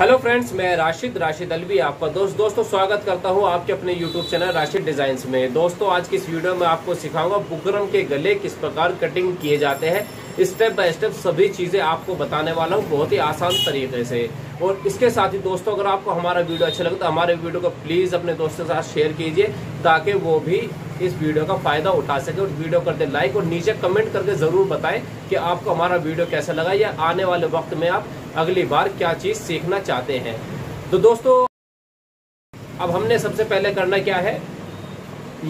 hello friends मैं राशिद राशिद अलवी आपका दोस्त दोस्तों स्वागत करता हूं आपके अपने यूट्यूब चैनल राशिद डिज़ाइंस में दोस्तों आज की इस वीडियो में आपको सिखाऊंगा बुकरम के गले किस प्रकार कटिंग किए जाते हैं स्टेप बाय स्टेप सभी चीज़ें आपको बताने वाला हूं बहुत ही आसान तरीके से और इसके साथ ही दोस्तों अगर आपको हमारा वीडियो अच्छा लगता तो हमारे वीडियो को प्लीज़ अपने दोस्तों के साथ शेयर कीजिए ताकि वो भी इस वीडियो का फ़ायदा उठा सके और वीडियो कर दे लाइक और नीचे कमेंट करके ज़रूर बताएं कि आपको हमारा वीडियो कैसा लगा या आने वाले वक्त में आप अगली बार क्या चीज़ सीखना चाहते हैं तो दोस्तों अब हमने सबसे पहले करना क्या है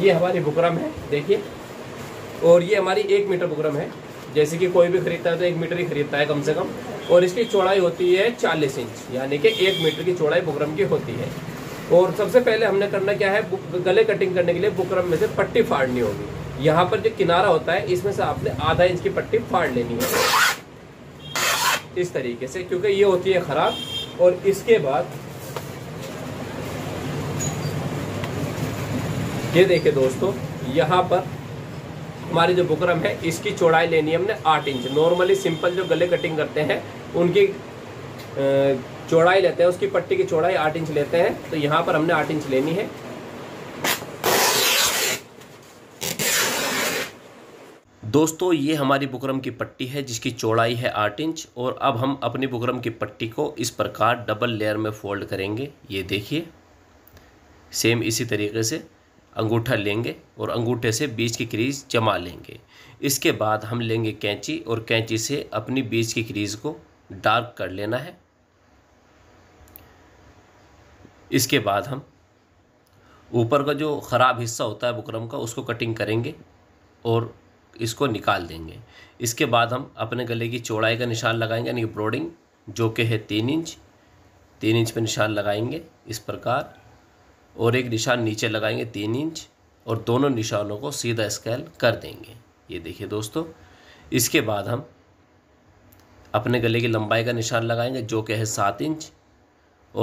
ये हमारी बुकरम है देखिए और ये हमारी एक मीटर बुकरम है जैसे कि कोई भी खरीदता है तो एक मीटर ही खरीदता है कम से कम और इसकी चौड़ाई होती है चालीस इंच यानी कि एक मीटर की चौड़ाई बुकरम की होती है और सबसे पहले हमने करना क्या है गले कटिंग करने के लिए बुकरम में से पट्टी फाड़नी होगी यहाँ पर जो किनारा होता है इसमें से आपने आधा इंच की पट्टी फाड़ लेनी है इस तरीके से क्योंकि ये होती है ख़राब और इसके बाद ये देखे दोस्तों यहाँ पर हमारी जो बुकरम है इसकी चौड़ाई लेनी है हमने आठ इंच नॉर्मली सिंपल जो गले कटिंग करते हैं उनकी चौड़ाई लेते हैं उसकी पट्टी की चौड़ाई आठ इंच लेते हैं तो यहाँ पर हमने आठ इंच लेनी है दोस्तों ये हमारी बुकरम की पट्टी है जिसकी चौड़ाई है आठ इंच और अब हम अपनी बुकरम की पट्टी को इस प्रकार डबल लेयर में फोल्ड करेंगे ये देखिए सेम इसी तरीके से अंगूठा लेंगे और अंगूठे से बीच की क्रीज जमा लेंगे इसके बाद हम लेंगे कैंची और कैंची से अपनी बीच की क्रीज को डार्क कर लेना है इसके बाद हम ऊपर का जो ख़राब हिस्सा होता है बुकरम का उसको कटिंग करेंगे और इसको निकाल देंगे इसके बाद हम अपने गले की चौड़ाई का निशान लगाएंगे यानी ब्रोडिंग जो कि है तीन इंच तीन इंच पर निशान लगाएंगे इस प्रकार और एक निशान नीचे लगाएंगे तीन इंच और दोनों निशानों को सीधा स्केल कर देंगे ये देखिए दोस्तों इसके बाद हम अपने गले की लंबाई का निशान लगाएंगे जो कि है सात इंच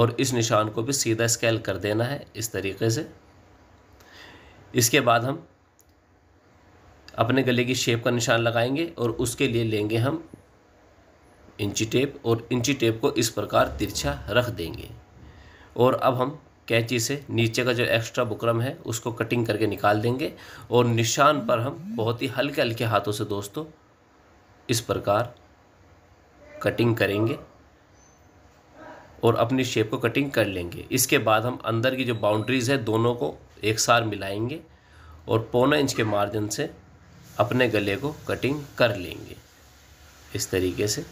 और इस निशान को भी सीधा स्केल कर देना है इस तरीके से इसके बाद हम अपने गले की शेप का निशान लगाएंगे और उसके लिए लेंगे हम इंची टेप और इंची टेप को इस प्रकार तिरछा रख देंगे और अब हम कैंची से नीचे का जो एक्स्ट्रा बुकरम है उसको कटिंग करके निकाल देंगे और निशान पर हम बहुत ही हल्के हल्के हाथों से दोस्तों इस प्रकार कटिंग करेंगे और अपनी शेप को कटिंग कर लेंगे इसके बाद हम अंदर की जो बाउंड्रीज़ है दोनों को एक सार मिलाएंगे और पौना इंच के मार्जिन से अपने गले को कटिंग कर लेंगे इस तरीके से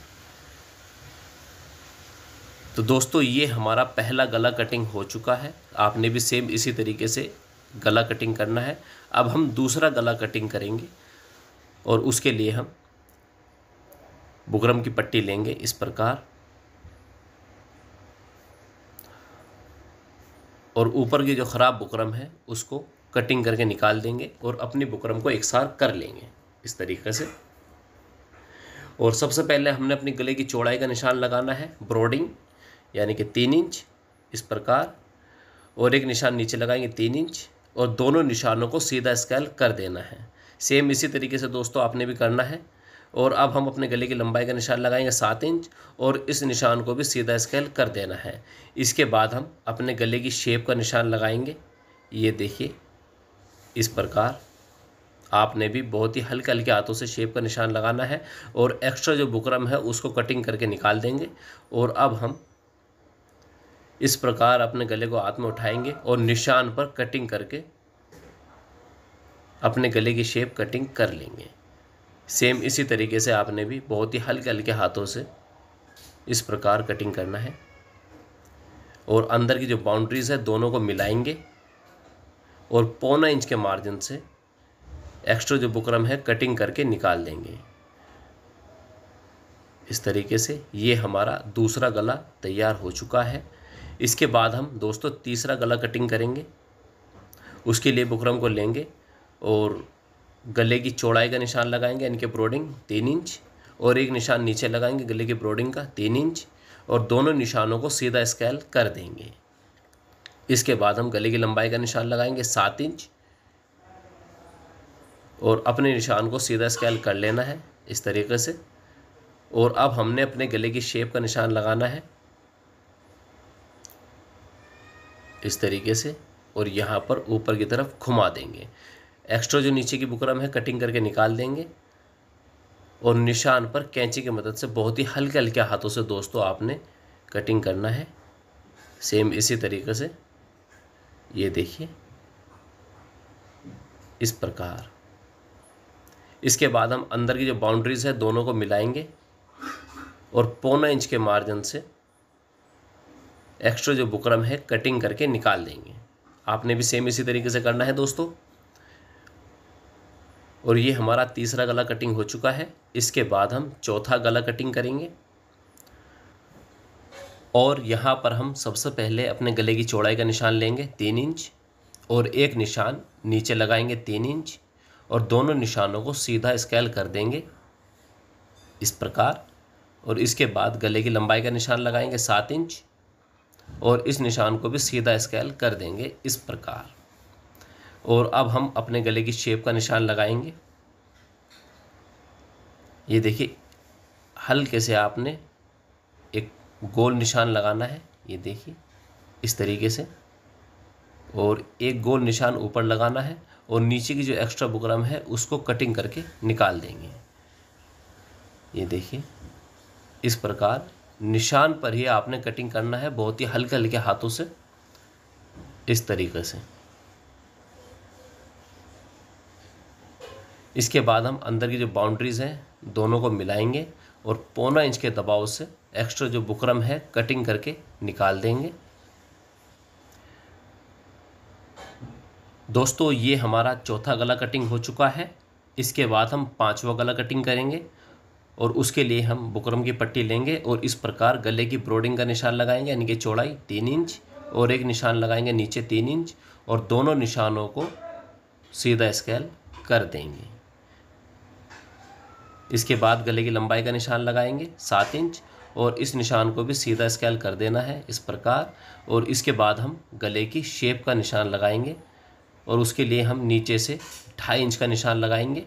तो दोस्तों ये हमारा पहला गला कटिंग हो चुका है आपने भी सेम इसी तरीके से गला कटिंग करना है अब हम दूसरा गला कटिंग करेंगे और उसके लिए हम बुकरम की पट्टी लेंगे इस प्रकार और ऊपर की जो ख़राब बुकरम है उसको कटिंग करके निकाल देंगे और अपने बुकरम को एकसार कर लेंगे इस तरीके से और सबसे पहले हमने अपने गले की चौड़ाई का निशान लगाना है ब्रॉडिंग यानी कि तीन इंच इस प्रकार और एक निशान नीचे लगाएंगे तीन इंच और दोनों निशानों को सीधा स्केल कर देना है सेम इसी तरीके से दोस्तों आपने भी करना है और अब हम अपने गले की लंबाई का निशान लगाएंगे सात इंच और इस निशान को भी सीधा स्केल कर देना है इसके बाद हम अपने गले की शेप का निशान लगाएंगे ये देखिए इस प्रकार आपने भी बहुत ही हल्के हल्के हाथों से शेप का निशान लगाना है और एक्स्ट्रा जो बुकरम है उसको कटिंग करके निकाल देंगे और अब हम इस प्रकार अपने गले को हाथ में उठाएंगे और निशान पर कटिंग करके अपने गले की शेप कटिंग कर लेंगे सेम इसी तरीके से आपने भी बहुत ही हल्के हल्के हाथों से इस प्रकार कटिंग करना है और अंदर की जो बाउंड्रीज़ है दोनों को मिलाएंगे और पौना इंच के मार्जिन से एक्स्ट्रा जो बुकरम है कटिंग करके निकाल देंगे इस तरीके से ये हमारा दूसरा गला तैयार हो चुका है इसके बाद हम दोस्तों तीसरा गला कटिंग करेंगे उसके लिए बुकरम को लेंगे और गले की चौड़ाई का निशान लगाएंगे इनके ब्रोडिंग तीन इंच और एक निशान नीचे लगाएंगे गले की ब्रोडिंग का तीन इंच और दोनों निशानों को सीधा स्केल कर देंगे इसके बाद हम गले की लंबाई का निशान लगाएंगे सात इंच और अपने निशान को सीधा स्केल कर लेना है इस तरीके से और अब हमने अपने गले की शेप का निशान लगाना है इस तरीके से और यहाँ पर ऊपर की तरफ घुमा देंगे एक्स्ट्रा जो नीचे की बुकरम है कटिंग करके निकाल देंगे और निशान पर कैंची की मदद से बहुत ही हल्के हल्के हाथों से दोस्तों आपने कटिंग करना है सेम इसी तरीके से ये देखिए इस प्रकार इसके बाद हम अंदर की जो बाउंड्रीज़ है दोनों को मिलाएंगे और पौना इंच के मार्जिन से एक्स्ट्रा जो बुकरम है कटिंग करके निकाल देंगे आपने भी सेम इसी तरीके से करना है दोस्तों और ये हमारा तीसरा गला कटिंग हो चुका है इसके बाद हम चौथा गला कटिंग करेंगे और यहाँ पर हम सबसे पहले अपने गले की चौड़ाई का निशान लेंगे तीन इंच और एक निशान नीचे लगाएंगे तीन इंच और दोनों निशानों को सीधा स्केल कर देंगे इस प्रकार और इसके बाद गले की लंबाई का निशान लगाएंगे सात इंच और इस निशान को भी सीधा स्केल कर देंगे इस प्रकार और अब हम अपने गले की शेप का निशान लगाएंगे ये देखिए हल्के से आपने गोल निशान लगाना है ये देखिए इस तरीके से और एक गोल निशान ऊपर लगाना है और नीचे की जो एक्स्ट्रा बुकरम है उसको कटिंग करके निकाल देंगे ये देखिए इस प्रकार निशान पर ही आपने कटिंग करना है बहुत ही हल्के हल्के हाथों से इस तरीके से इसके बाद हम अंदर की जो बाउंड्रीज़ हैं दोनों को मिलाएंगे और पौना इंच के दबाव से एक्स्ट्रा जो बुकरम है कटिंग करके निकाल देंगे दोस्तों ये हमारा चौथा गला कटिंग हो चुका है इसके बाद हम पांचवा गला कटिंग करेंगे और उसके लिए हम बुकरम की पट्टी लेंगे और इस प्रकार गले की ब्रोडिंग का निशान लगाएंगे यानी कि चौड़ाई तीन इंच और एक निशान लगाएंगे नीचे तीन इंच और दोनों निशानों को सीधा स्केल कर देंगे इसके बाद गले की लंबाई का निशान लगाएंगे सात इंच और इस निशान को भी सीधा स्केल कर देना है इस प्रकार और इसके बाद हम गले की शेप का निशान लगाएंगे और उसके लिए हम नीचे से ढाई इंच का निशान लगाएंगे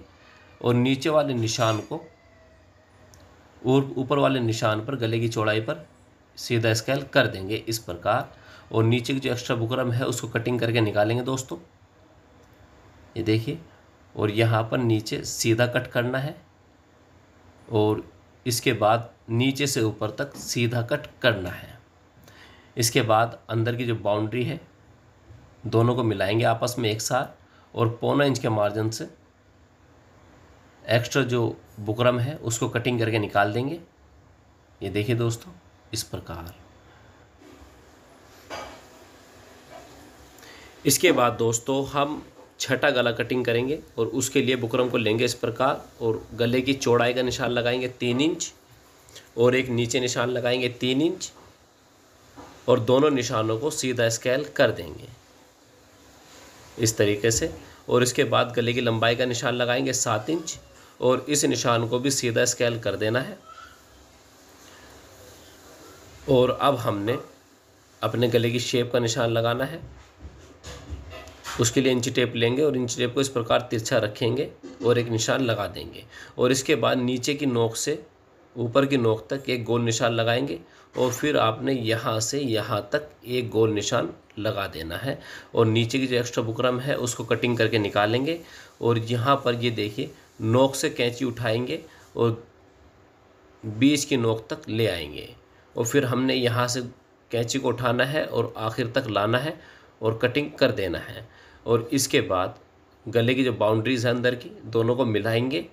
और नीचे वाले निशान को और ऊपर वाले निशान पर गले की चौड़ाई पर सीधा स्केल कर देंगे इस प्रकार और नीचे की जो एक्स्ट्रा बुकरम है उसको कटिंग करके निकालेंगे दोस्तों ये देखिए और यहाँ पर नीचे सीधा कट करना है और इसके बाद नीचे से ऊपर तक सीधा कट करना है इसके बाद अंदर की जो बाउंड्री है दोनों को मिलाएंगे आपस में एक साथ और पौना इंच के मार्जिन से एक्स्ट्रा जो बुकरम है उसको कटिंग करके निकाल देंगे ये देखिए दोस्तों इस प्रकार इसके बाद दोस्तों हम छठा गला कटिंग करेंगे और उसके लिए बुकरम को लेंगे इस प्रकार और गले की चौड़ाई का निशान लगाएंगे तीन इंच और एक नीचे निशान लगाएंगे तीन इंच और दोनों निशानों को सीधा स्केल कर देंगे इस तरीके से और इसके बाद गले की लंबाई का निशान लगाएंगे सात इंच और इस निशान को भी सीधा स्केल कर देना है और अब हमने अपने गले की शेप का निशान लगाना है उसके लिए इंची टेप लेंगे और इंची टेप को इस प्रकार तिरछा रखेंगे और एक निशान लगा देंगे और इसके बाद नीचे की नोक से ऊपर की नोक तक एक गोल निशान लगाएंगे और फिर आपने यहाँ से यहाँ तक एक गोल निशान लगा देना है और नीचे की जो एक्स्ट्रा बुकरम है उसको कटिंग करके निकालेंगे और यहाँ पर ये देखिए नोक से कैंची उठाएंगे और बीच की नोक तक ले आएंगे और फिर हमने यहाँ से कैंची को उठाना है और आखिर तक लाना है और कटिंग कर देना है और इसके बाद गले की जो बाउंड्रीज़ है अंदर की दोनों को मिलाएंगे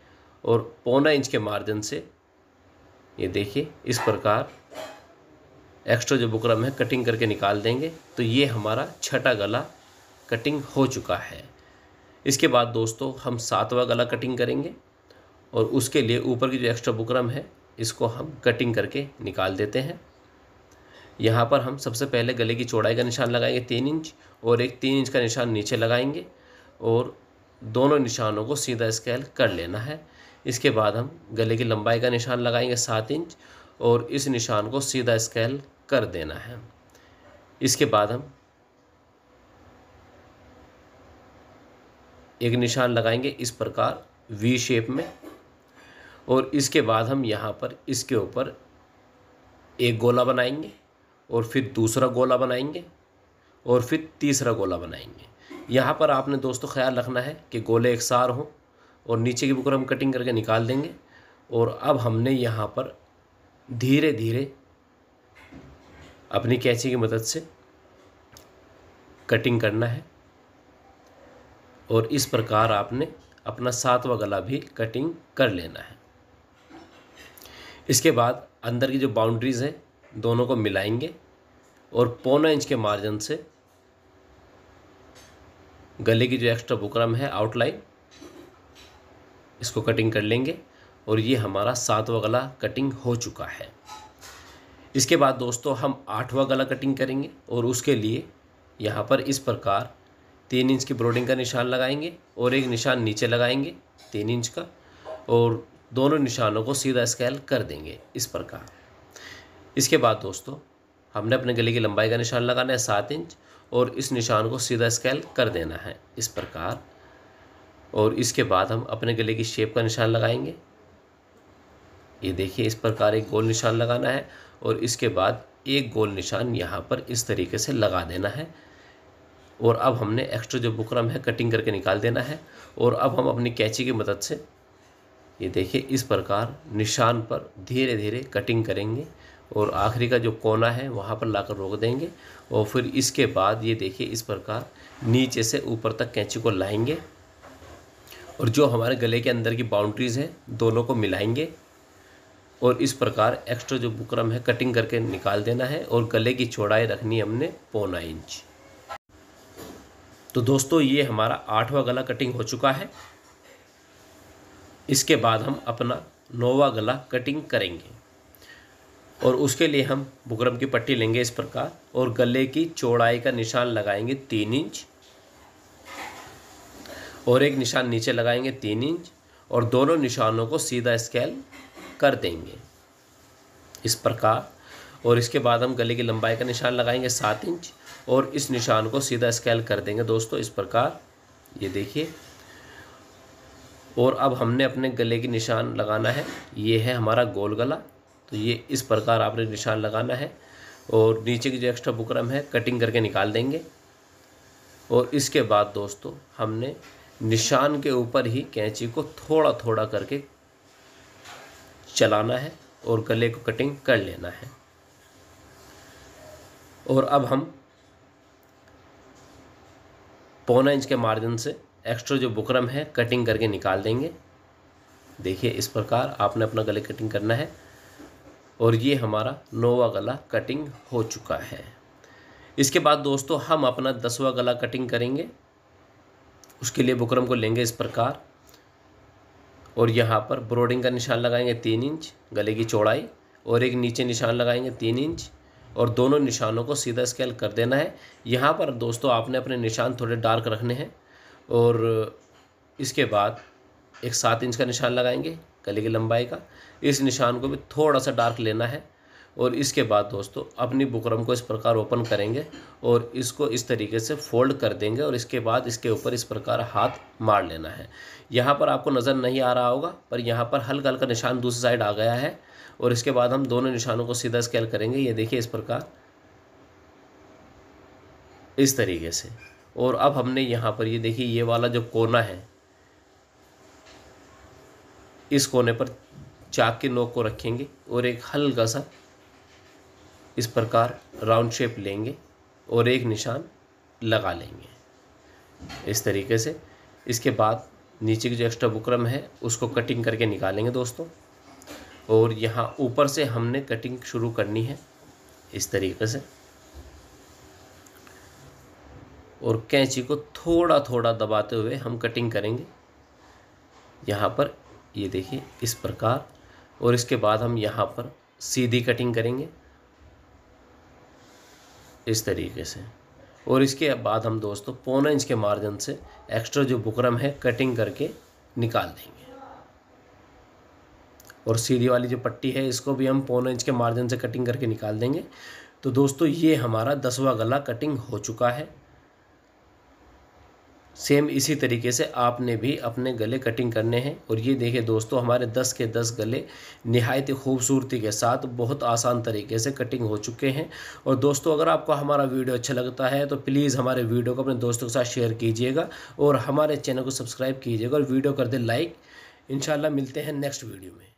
और पौना इंच के मार्जिन से ये देखिए इस प्रकार एक्स्ट्रा जो बुकरम है कटिंग करके निकाल देंगे तो ये हमारा छठा गला कटिंग हो चुका है इसके बाद दोस्तों हम सातवां गला कटिंग करेंगे और उसके लिए ऊपर की जो एक्स्ट्रा बुकरम है इसको हम कटिंग करके निकाल देते हैं यहाँ पर हम सबसे पहले गले की चौड़ाई का निशान लगाएंगे तीन इंच और एक तीन इंच का निशान नीचे लगाएंगे और दोनों निशानों को सीधा स्केल कर लेना है इसके बाद हम गले की लंबाई का निशान लगाएंगे सात इंच और इस निशान को सीधा स्केल कर देना है इसके बाद हम एक निशान लगाएंगे इस प्रकार वी शेप में और इसके बाद हम यहाँ पर इसके ऊपर एक गोला बनाएंगे और फिर दूसरा गोला बनाएंगे और फिर तीसरा गोला बनाएंगे यहाँ पर आपने दोस्तों ख्याल रखना है कि गोले एकसार हों और नीचे की बुकर हम कटिंग करके निकाल देंगे और अब हमने यहाँ पर धीरे धीरे अपनी कैंची की मदद से कटिंग करना है और इस प्रकार आपने अपना सातवा गला भी कटिंग कर लेना है इसके बाद अंदर की जो बाउंड्रीज़ है दोनों को मिलाएंगे और पौना इंच के मार्जिन से गले की जो एक्स्ट्रा बुकरम है आउटलाइन इसको कटिंग कर लेंगे और ये हमारा सातवा गला कटिंग हो चुका है इसके बाद दोस्तों हम आठवां गला कटिंग करेंगे और उसके लिए यहाँ पर इस प्रकार तीन इंच की ब्रोडिंग का निशान लगाएंगे और एक निशान नीचे लगाएंगे तीन इंच का और दोनों निशानों को सीधा स्केल कर देंगे इस प्रकार इसके बाद दोस्तों हमने अपने गले की लंबाई का निशान लगाना है सात इंच और इस निशान को सीधा स्केल कर देना है इस प्रकार और इसके बाद हम अपने गले की शेप का निशान लगाएंगे ये देखिए इस प्रकार एक गोल निशान लगाना है और इसके बाद एक गोल निशान यहाँ पर इस तरीके से लगा देना है और अब हमने एक्स्ट्रा जो बुकरम है कटिंग करके निकाल देना है और अब हम अपनी कैची की मदद से ये देखिए इस प्रकार निशान पर धीरे धीरे कटिंग करेंगे और आखिरी का जो कोना है वहाँ पर लाकर रोक देंगे और फिर इसके बाद ये देखिए इस प्रकार नीचे से ऊपर तक कैंची को लाएंगे और जो हमारे गले के अंदर की बाउंड्रीज़ है दोनों को मिलाएंगे और इस प्रकार एक्स्ट्रा जो बुकरम है कटिंग करके निकाल देना है और गले की चौड़ाई रखनी हमने पौना इंच तो दोस्तों ये हमारा आठवां गला कटिंग हो चुका है इसके बाद हम अपना नौवा गला कटिंग करेंगे और उसके लिए हम बुकरम की पट्टी लेंगे इस प्रकार और गले की चौड़ाई का निशान लगाएंगे तीन इंच और एक निशान नीचे लगाएंगे तीन इंच और दोनों निशानों को सीधा स्केल कर देंगे इस प्रकार और इसके बाद हम गले की लंबाई का निशान लगाएंगे सात इंच और इस निशान को सीधा स्केल कर देंगे दोस्तों इस प्रकार ये देखिए और अब हमने अपने गले की निशान लगाना है ये है हमारा गोल गला तो ये इस प्रकार आपने निशान लगाना है और नीचे की जो एक्स्ट्रा बुकरम है कटिंग करके निकाल देंगे और इसके बाद दोस्तों हमने निशान के ऊपर ही कैंची को थोड़ा थोड़ा करके चलाना है और गले को कटिंग कर लेना है और अब हम पौना इंच के मार्जिन से एक्स्ट्रा जो बुकरम है कटिंग करके निकाल देंगे देखिए इस प्रकार आपने अपना गले कटिंग करना है और ये हमारा नौवा गला कटिंग हो चुका है इसके बाद दोस्तों हम अपना दसवा गला कटिंग करेंगे उसके लिए बुकरम को लेंगे इस प्रकार और यहाँ पर ब्रोडिंग का निशान लगाएंगे तीन इंच गले की चौड़ाई और एक नीचे निशान लगाएंगे तीन इंच और दोनों निशानों को सीधा स्केल कर देना है यहाँ पर दोस्तों आपने अपने निशान थोड़े डार्क रखने हैं और इसके बाद एक सात इंच का निशान लगाएंगे गले की लंबाई का इस निशान को भी थोड़ा सा डार्क लेना है और इसके बाद दोस्तों अपनी बुकरम को इस प्रकार ओपन करेंगे और इसको इस तरीके से फोल्ड कर देंगे और इसके बाद इसके ऊपर इस प्रकार हाथ मार लेना है यहाँ पर आपको नज़र नहीं आ रहा होगा पर यहाँ पर हल्का हल्का निशान दूसरी साइड आ गया है और इसके बाद हम दोनों निशानों को सीधा स्केल करेंगे ये देखिए इस प्रकार इस तरीके से और अब हमने यहाँ पर ये देखिए ये वाला जो कोना है इस कोने पर चाक के नोक को रखेंगे और एक हल्का सा इस प्रकार राउंड शेप लेंगे और एक निशान लगा लेंगे इस तरीके से इसके बाद नीचे की जो एक्स्ट्रा बुकरम है उसको कटिंग करके निकालेंगे दोस्तों और यहाँ ऊपर से हमने कटिंग शुरू करनी है इस तरीके से और कैंची को थोड़ा थोड़ा दबाते हुए हम कटिंग करेंगे यहाँ पर ये देखिए इस प्रकार और इसके बाद हम यहाँ पर सीधी कटिंग करेंगे इस तरीके से और इसके बाद हम दोस्तों पौना इंच के मार्जिन से एक्स्ट्रा जो बुकरम है कटिंग करके निकाल देंगे और सीधी वाली जो पट्टी है इसको भी हम पौना इंच के मार्जिन से कटिंग करके निकाल देंगे तो दोस्तों ये हमारा दसवा गला कटिंग हो चुका है सेम इसी तरीके से आपने भी अपने गले कटिंग करने हैं और ये देखिए दोस्तों हमारे 10 के 10 गले नहायत खूबसूरती के साथ बहुत आसान तरीके से कटिंग हो चुके हैं और दोस्तों अगर आपको हमारा वीडियो अच्छा लगता है तो प्लीज़ हमारे वीडियो को अपने दोस्तों के साथ शेयर कीजिएगा और हमारे चैनल को सब्सक्राइब कीजिएगा और वीडियो कर दे लाइक इन मिलते हैं नेक्स्ट वीडियो में